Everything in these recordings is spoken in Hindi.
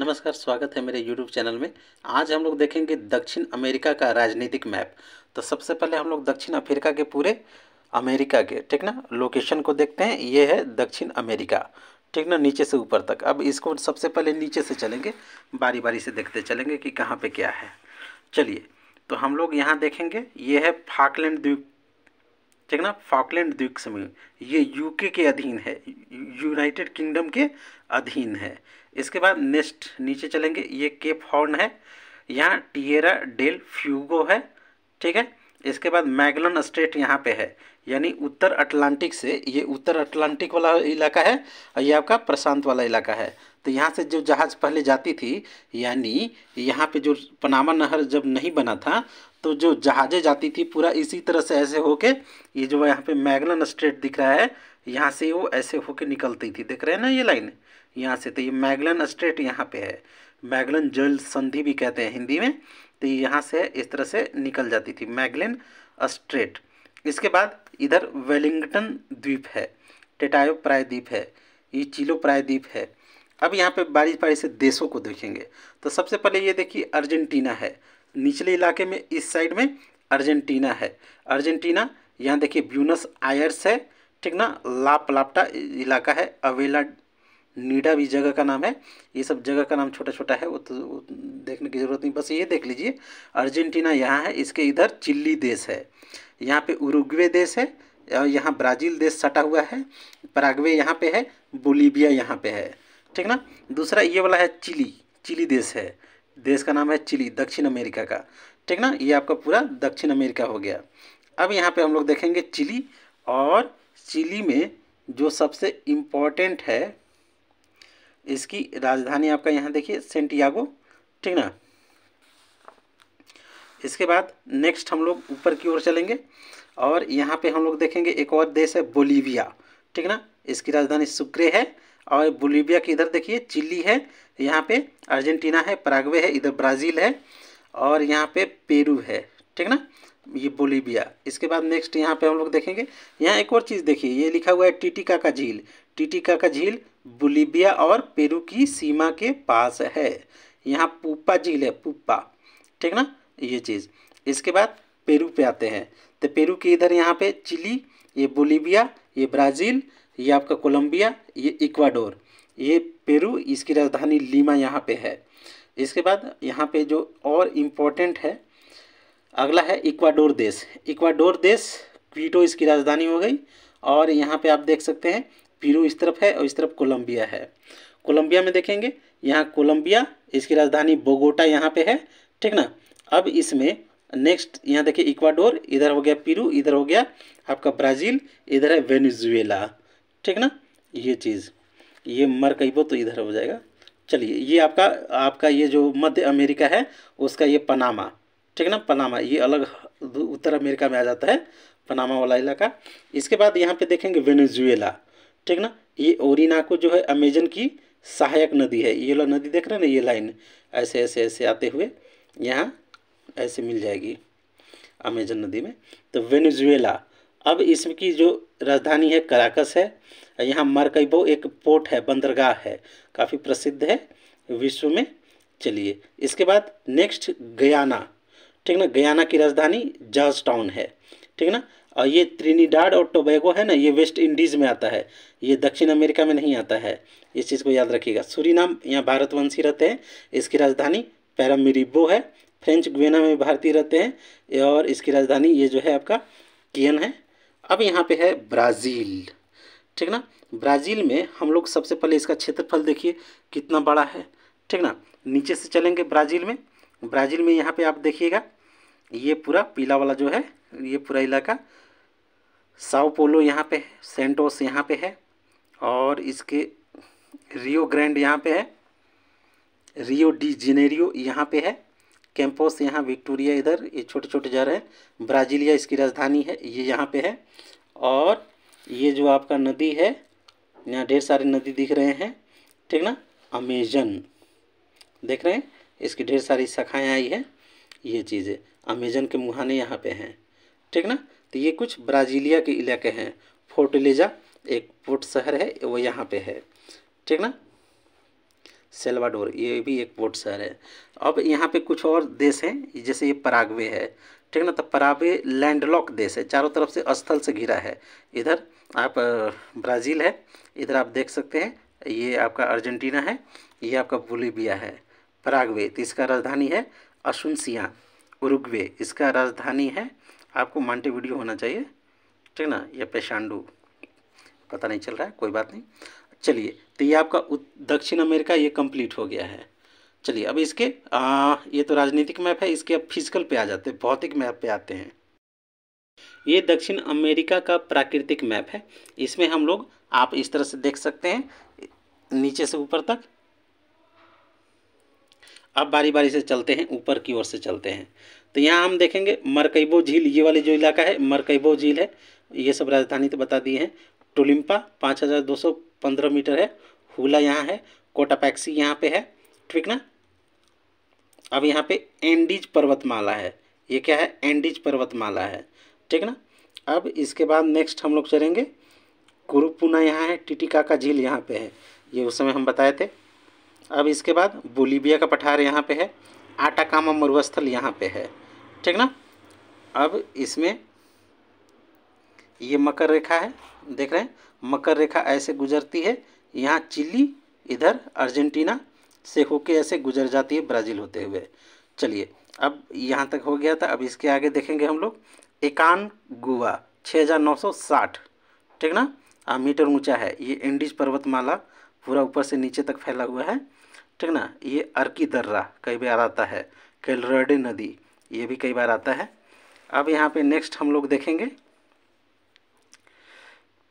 नमस्कार स्वागत है मेरे YouTube चैनल में आज हम लोग देखेंगे दक्षिण अमेरिका का राजनीतिक मैप तो सबसे पहले हम लोग दक्षिण अफ्रीका के पूरे अमेरिका के ठीक ना लोकेशन को देखते हैं ये है दक्षिण अमेरिका ठीक ना नीचे से ऊपर तक अब इसको सबसे पहले नीचे से चलेंगे बारी बारी से देखते चलेंगे कि कहाँ पर क्या है चलिए तो हम लोग यहाँ देखेंगे ये है फाकलैंड द्वीप ठीक ना फॉकलैंड द्वीप समूह ये यूके के अधीन है यूनाइटेड किंगडम के अधीन है इसके बाद नेक्स्ट नीचे चलेंगे ये केप हॉर्न है यहाँ टीरा डेल फ्यूगो है ठीक है इसके बाद मैगलन स्टेट यहाँ पे है यानी उत्तर अटलांटिक से ये उत्तर अटलांटिक वाला इलाका है और ये आपका प्रशांत वाला इलाका है तो यहाँ से जो जहाज़ पहले जाती थी यानी यहाँ पे जो पनामा नहर जब नहीं बना था तो जो जहाज़ें जाती थी पूरा इसी तरह से ऐसे होके ये जो यहाँ पे मैगलन स्ट्रेट दिख रहा है यहाँ से वो ऐसे होके निकलती थी देख रहे हैं ना ये लाइन यहाँ से तो ये मैगलन स्ट्रेट यहाँ पे है मैगलन जल संधि भी कहते हैं हिंदी में तो यहाँ से इस तरह से निकल जाती थी मैगलिन स्ट्रेट इसके बाद इधर वेलिंगटन द्वीप है टेटायो प्रायद्वीप है ये चिलो प्रायद्वीप है अब यहाँ पे बारिश बारिश से देशों को देखेंगे तो सबसे पहले ये देखिए अर्जेंटीना है निचले इलाके में इस साइड में अर्जेंटीना है अर्जेंटीना यहाँ देखिए ब्यूनस आयर्स है ठीक ना लापटा इलाका है अवेला नीडा भी जगह का नाम है ये सब जगह का नाम छोटा छोटा है वो तो देखने की ज़रूरत नहीं बस ये देख लीजिए अर्जेंटीना यहाँ है इसके इधर चिल्ली देश है यहाँ पे उरुग्वे देश है और यहाँ ब्राज़ील देश सटा हुआ है पराग्वे यहाँ पे है बोलीबिया यहाँ पे है ठीक ना दूसरा ये वाला है चिली चिली देश है देश का नाम है चिली दक्षिण अमेरिका का ठीक ना ये आपका पूरा दक्षिण अमेरिका हो गया अब यहाँ पे हम लोग देखेंगे चिली और चिली में जो सबसे इम्पोर्टेंट है इसकी राजधानी आपका यहाँ देखिए सेंटियागो ठीक ना इसके बाद नेक्स्ट हम लोग ऊपर की ओर चलेंगे और यहाँ पे हम लोग देखेंगे एक और देश है बोलीविया ठीक ना इसकी राजधानी सुक्रे है और बोलीविया की इधर देखिए चिली है यहाँ पे अर्जेंटीना है पराग्वे है इधर ब्राज़ील है और यहाँ पे पेरू है ठीक ना ये बोलीविया इसके बाद नेक्स्ट यहाँ पे हम लोग देखेंगे यहाँ एक और चीज़ देखिए ये लिखा हुआ है टीटिका का झील टीटिका का झील बोलीविया और पेरू की सीमा के पास है यहाँ पुप्पा झील है पुप्पा ठीक ना ये चीज़ इसके बाद पेरू पे आते हैं तो पेरू के इधर यहाँ पे चिली ये बोलीविया ये ब्राज़ील ये आपका कोलंबिया ये इक्वाडोर ये पेरू इसकी राजधानी लीमा यहाँ पे है इसके बाद यहाँ पे जो और इम्पोर्टेंट है अगला है इक्वाडोर देश इक्वाडोर देश क्वीटो इसकी राजधानी हो गई और यहाँ पे आप देख सकते हैं पीरू इस तरफ है और इस तरफ कोलंबिया है कोलंबिया में देखेंगे यहाँ कोलंबिया इसकी राजधानी बोगोटा यहाँ पे है ठीक ना अब इसमें नेक्स्ट यहाँ देखिए इक्वाडोर इधर हो गया पीरू इधर हो गया आपका ब्राज़ील इधर है वेनेजुएला ठीक ना ये चीज़ ये मर कही तो इधर हो जाएगा चलिए ये आपका आपका ये जो मध्य अमेरिका है उसका ये पनामा ठीक है ना पनामा ये अलग उत्तर अमेरिका में आ जाता है पनामा वाला इलाका इसके बाद यहाँ पे देखेंगे वेनेजुएला ठीक ना ये ओरिनाको जो है अमेजन की सहायक नदी है ये वाला नदी देख रहे हैं ना ये लाइन ऐसे ऐसे ऐसे आते हुए यहाँ ऐसे मिल जाएगी अमेजन नदी में तो वेनेजुएला अब इसकी जो राजधानी है कराकस है यहाँ मरकैबो एक पोर्ट है बंदरगाह है काफ़ी प्रसिद्ध है विश्व में चलिए इसके बाद नेक्स्ट गयाना ठीक ना गयाना की राजधानी जॉर्ज टाउन है ठीक ना और ये त्रिनीडाड और टोबैगो है ना ये वेस्ट इंडीज़ में आता है ये दक्षिण अमेरिका में नहीं आता है इस चीज़ को याद रखिएगा सूरीनाम यहाँ भारतवंशी रहते हैं इसकी राजधानी पैरामिरिबो है फ्रेंच गुएना में भारतीय रहते हैं और इसकी राजधानी ये जो है आपका कियन है अब यहाँ पे है ब्राज़ील ठीक ना ब्राज़ील में हम लोग सबसे पहले इसका क्षेत्रफल देखिए कितना बड़ा है ठीक ना नीचे से चलेंगे ब्राज़ील में ब्राज़ील में यहाँ पे आप देखिएगा ये पूरा पीला वाला जो है ये पूरा इलाका साओ पोलो यहाँ पे है सेंटोस यहाँ पे है और इसके रियो ग्रैंड यहाँ पे है रियो डी जिनेरियो यहाँ पे है कैंपोस यहाँ विक्टोरिया इधर ये छोटे छोटे जा रहे हैं ब्राज़ीलिया इसकी राजधानी है ये यहाँ पे है और ये जो आपका नदी है यहाँ ढेर सारे नदी दिख रहे हैं ठीक ना अमेजन देख रहे हैं इसकी ढेर सारी शाखाएँ आई है ये चीज़ें अमेजन के मुहाने यहाँ पे हैं ठीक ना तो ये कुछ ब्राज़ीलिया के इलाके हैं फोर्टिलेजा एक पोर्ट शहर है वो यहाँ पे है ठीक ना सेल्वाडोर ये भी एक पोर्ट शहर है अब यहाँ पे कुछ और देश हैं जैसे ये परागवे है ठीक ना तो परागवे लैंडलॉक देश है चारों तरफ से स्थल से घिरा है इधर आप ब्राज़ील है इधर आप देख सकते हैं ये आपका अर्जेंटीना है ये आपका बोलीबिया है परागवे तो इसका राजधानी है असुनसिया उरुग्वे इसका राजधानी है आपको मांटे वीडियो होना चाहिए ठीक ना या पेशांडू पता नहीं चल रहा है कोई बात नहीं चलिए तो ये आपका दक्षिण अमेरिका ये कंप्लीट हो गया है चलिए अब इसके आ, ये तो राजनीतिक मैप है इसके अब फिजिकल पे आ जाते हैं भौतिक मैप पे आते हैं ये दक्षिण अमेरिका का प्राकृतिक मैप है इसमें हम लोग आप इस तरह से देख सकते हैं नीचे से ऊपर तक अब बारी बारी से चलते हैं ऊपर की ओर से चलते हैं तो यहाँ हम देखेंगे मरकैबो झील ये वाली जो इलाका है मरकैबो झील है ये सब राजधानी तो बता दिए हैं टुलिम्पा पाँच हज़ार दो सौ पंद्रह मीटर है हुला यहाँ है कोटापैक्सी यहाँ पे है ठीक ना अब यहाँ पे एंडीज पर्वतमाला है ये क्या है एंडीज पर्वतमाला है ठीक ना अब इसके बाद नेक्स्ट हम लोग चलेंगे कुरुपुना यहाँ है टिटिकाका झील यहाँ पे है ये उस समय हम बताए थे अब इसके बाद बोलीबिया का पठार यहाँ पे है आटाकामा मरुस्थल यहाँ पे है ठीक ना अब इसमें ये मकर रेखा है देख रहे हैं मकर रेखा ऐसे गुजरती है यहाँ चिली इधर अर्जेंटीना से होके ऐसे गुजर जाती है ब्राज़ील होते हुए चलिए अब यहाँ तक हो गया था अब इसके आगे देखेंगे हम लोग एकान गुआ छः हज़ार नौ सौ साठ ठीक ना आ, मीटर ऊंचा है ये इंडीज पर्वतमाला पूरा ऊपर से नीचे तक फैला हुआ है ठीक ना ये अर्की दर्रा कई बार आता है कैलरडे नदी ये भी कई बार आता है अब यहाँ पे नेक्स्ट हम लोग देखेंगे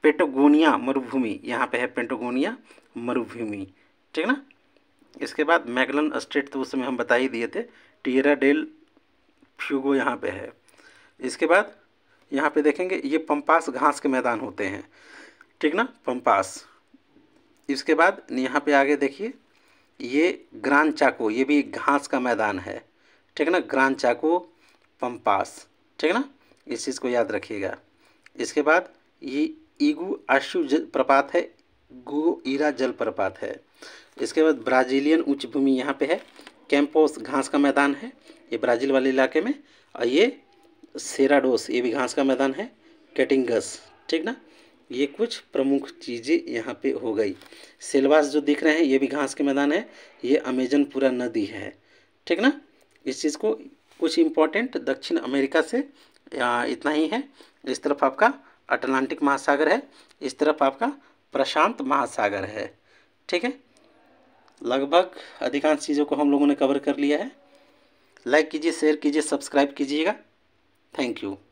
पेटोगोनिया मरुभूमि यहाँ पे है पेटोगोनिया मरुभूमि ठीक ना इसके बाद मैगलन स्टेट तो उस समय हम बता ही दिए थे टीरा डेल फ्यूगो यहाँ पे है इसके बाद यहाँ पे देखेंगे ये पंपास घास के मैदान होते हैं ठीक ना पंपास इसके बाद यहाँ पे आगे देखिए ये ग्रांड चाको ये भी घास का मैदान है ठीक है ना ग्रांड चाकू पम्पास ठीक है ना इस चीज़ को याद रखिएगा इसके बाद ये ईगू आशु प्रपात है गो ईरा जलप्रपात है इसके बाद ब्राज़ीलियन उच्च भूमि यहाँ पे है कैंपोस घास का मैदान है ये ब्राज़ील वाले इलाके में और ये सेराडोस ये भी घास का मैदान है कैटिंगस ठीक ना ये कुछ प्रमुख चीज़ें यहाँ पे हो गई सेलवास जो दिख रहे हैं ये भी घास के मैदान है ये अमेजनपुरा नदी है ठीक ना इस चीज़ को कुछ इम्पोर्टेंट दक्षिण अमेरिका से इतना ही है इस तरफ आपका अटलांटिक महासागर है इस तरफ आपका प्रशांत महासागर है ठीक है लगभग अधिकांश चीज़ों को हम लोगों ने कवर कर लिया है लाइक कीजिए शेयर कीजिए सब्सक्राइब कीजिएगा थैंक यू